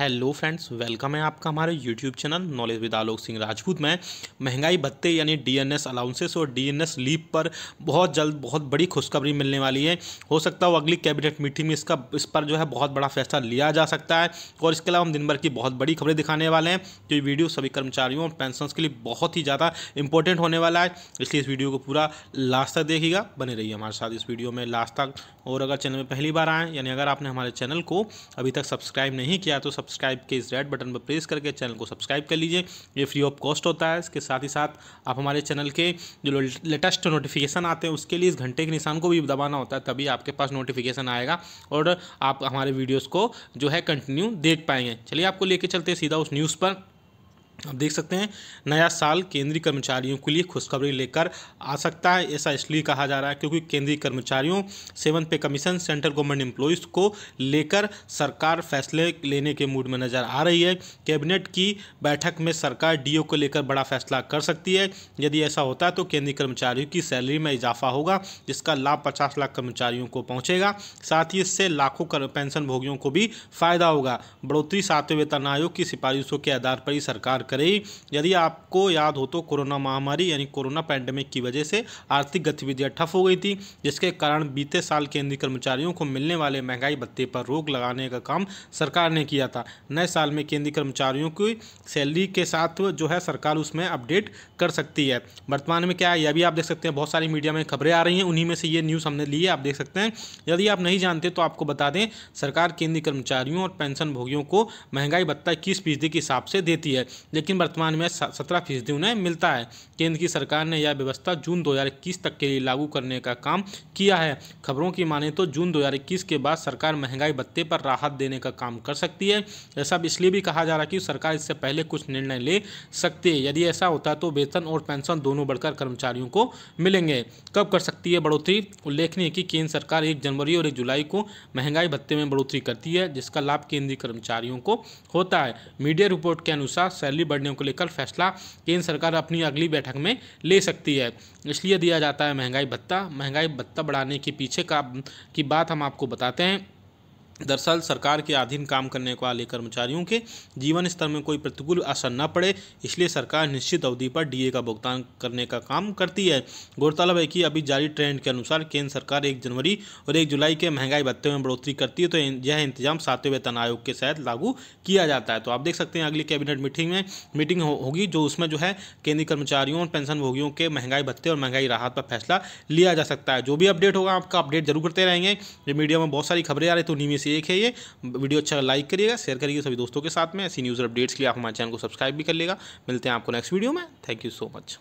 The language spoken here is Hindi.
हेलो फ्रेंड्स वेलकम है आपका हमारे YouTube channel knowledge with Alok Singh Rajput में महंगाई भत्ते यानी डीएनएस अलाउंसेस और डीएनएस लीप पर बहुत जल्द बहुत बड़ी खुशखबरी मिलने वाली है हो सकता है अगली कैबिनेट मीटिंग में इसका इस पर जो है बहुत बड़ा फैसला लिया जा सकता है और इसके अलावा हम दिन भर की बहुत बड़ी खबरें दिखाने वाले हैं तो ये वीडियो सभी कर्मचारियों और पेंशन के लिए बहुत ही ज़्यादा इंपॉर्टेंट होने वाला है इसलिए इस वीडियो को पूरा लास्ट तक देखिएगा बने रही हमारे साथ इस वीडियो में लास्ट तक और अगर चैनल में पहली बार आएँ यानी अगर आपने हमारे चैनल को अभी तक सब्सक्राइब नहीं किया तो सब सब्सक्राइब के इस रेड बटन पर प्रेस करके चैनल को सब्सक्राइब कर लीजिए ये फ्री ऑफ कॉस्ट होता है इसके साथ ही साथ आप हमारे चैनल के जो लेटेस्ट नोटिफिकेशन आते हैं उसके लिए इस घंटे के निशान को भी दबाना होता है तभी आपके पास नोटिफिकेशन आएगा और आप हमारे वीडियोज़ को जो है कंटिन्यू देख पाएंगे चलिए आपको लेके चलते हैं सीधा उस न्यूज़ पर आप देख सकते हैं नया साल केंद्रीय कर्मचारियों के लिए खुशखबरी लेकर आ सकता है ऐसा इसलिए कहा जा रहा है क्योंकि केंद्रीय कर्मचारियों सेवन पे कमीशन सेंट्रल गवर्नमेंट एम्प्लॉयज़ को लेकर सरकार फैसले लेने के मूड में नज़र आ रही है कैबिनेट की बैठक में सरकार डीओ को लेकर बड़ा फैसला कर सकती है यदि ऐसा होता है तो केंद्रीय कर्मचारियों की सैलरी में इजाफा होगा जिसका लाभ पचास लाख कर्मचारियों को पहुँचेगा साथ ही इससे लाखों पेंशनभोगियों को भी फायदा होगा बढ़ोतरी सातवें वेतन आयोग की सिफारिशों के आधार पर ही सरकार करें यदि आपको याद हो तो कोरोना महामारी यानी कोरोना पैंडेमिक की वजह से आर्थिक गतिविधियां ठप हो गई थी जिसके कारण बीते साल केंद्रीय कर्मचारियों को मिलने वाले महंगाई भत्ते पर रोक लगाने का काम सरकार ने किया था नए साल में केंद्रीय कर्मचारियों की सैलरी के साथ जो है सरकार उसमें अपडेट कर सकती है वर्तमान में क्या है यह भी आप देख सकते हैं बहुत सारी मीडिया में खबरें आ रही हैं उन्हीं में से ये न्यूज़ हमने ली है आप देख सकते हैं यदि आप नहीं जानते तो आपको बता दें सरकार केंद्रीय कर्मचारियों और पेंशन भोगियों को महंगाई भत्ता इक्कीस फीसदी के हिसाब से देती है लेकिन वर्तमान में सत्रह फीसदी उन्हें मिलता है केंद्र की सरकार ने यह व्यवस्था जून 2021 तक के लिए लागू करने का काम किया है खबरों की माने तो जून 2021 के बाद सरकार महंगाई भत्ते पर राहत देने का काम कर सकती है ऐसा इसलिए भी कहा जा रहा है कि सरकार इससे पहले कुछ निर्णय ले सकती है यदि ऐसा होता तो वेतन और पेंशन दोनों बढ़कर कर्मचारियों को मिलेंगे कब कर सकती है बढ़ोतरी उल्लेखनीय कि केंद्र सरकार एक जनवरी और एक जुलाई को महंगाई भत्ते में बढ़ोतरी करती है जिसका लाभ केंद्रीय कर्मचारियों को होता है मीडिया रिपोर्ट के अनुसार सैलरी बिजली बढ़ने को लेकर फैसला केंद्र सरकार अपनी अगली बैठक में ले सकती है इसलिए दिया जाता है महंगाई भत्ता महंगाई भत्ता बढ़ाने के पीछे का की बात हम आपको बताते हैं दरअसल सरकार के अधीन काम करने वाले कर्मचारियों के जीवन स्तर में कोई प्रतिकूल असर न पड़े इसलिए सरकार निश्चित अवधि पर डीए का भुगतान करने का काम करती है गौरतलब है कि अभी जारी ट्रेंड के अनुसार केंद्र सरकार एक जनवरी और एक जुलाई के महंगाई भत्ते में बढ़ोतरी करती है तो यह इंतजाम सातवें वेतन आयोग के तहत लागू किया जाता है तो आप देख सकते हैं अगली कैबिनेट मीटिंग में मीटिंग होगी जो उसमें जो है केंद्रीय कर्मचारियों और पेंशनभोगियों के महंगाई भत्ते और महंगाई राहत पर फैसला लिया जा सकता है जो भी अपडेट होगा आपका अपडेट जरूर करते रहेंगे मीडिया में बहुत सारी खबरें आ रही तो उन्हीं में एक है ये वीडियो अच्छा लाइक करिएगा शेयर करिएगा सभी दोस्तों के साथ में ऐसी न्यूज़ अपडेट्स के लिए आप हमारे चैनल को सब्सक्राइब भी कर लेगा मिलते हैं आपको नेक्स्ट वीडियो में थैंक यू सो मच